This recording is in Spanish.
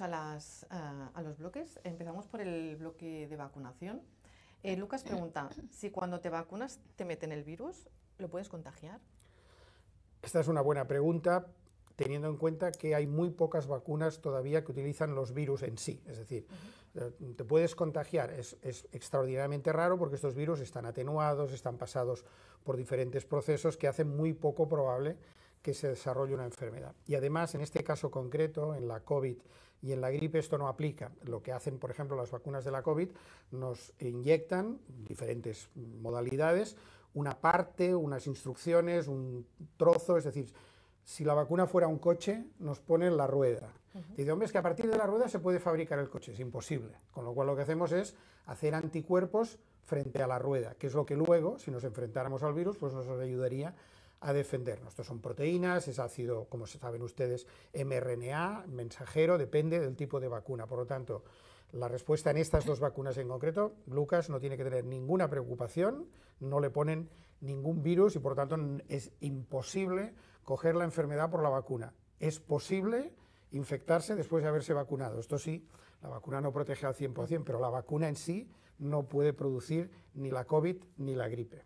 a, los bloques. Empezamos por el bloque de vacunación. Eh, Lucas pregunta, si cuando te vacunas te meten el virus, ¿lo puedes contagiar? Esta es una buena pregunta, teniendo en cuenta que hay muy pocas vacunas todavía que utilizan los virus en sí. Es decir, eh, te puedes contagiar, es, es, extraordinariamente raro porque estos virus están atenuados, están pasados por diferentes procesos que hacen muy poco probable que se desarrolle una enfermedad. Y además, en este caso concreto, en la COVID y en la gripe, esto no aplica. Lo que hacen, por ejemplo, las vacunas de la COVID, nos inyectan diferentes modalidades, una parte, unas instrucciones, un trozo, es decir, si la vacuna fuera un coche, nos ponen la rueda. y -huh. hombre, es que a partir de la rueda se puede fabricar el coche, es imposible. Con lo cual lo que hacemos es hacer anticuerpos frente a la rueda, que es lo que luego, si nos enfrentáramos al virus, pues nos ayudaría a defendernos. Estos son proteínas, es ácido, como saben ustedes, mRNA, mensajero, depende del tipo de vacuna. Por lo tanto, la respuesta en estas dos vacunas en concreto, Lucas no tiene que tener ninguna preocupación, no le ponen ningún virus y por lo tanto es imposible coger la enfermedad por la vacuna. Es posible infectarse después de haberse vacunado. Esto sí, la vacuna no protege al 100%, pero la vacuna en sí no puede producir ni la COVID ni la gripe.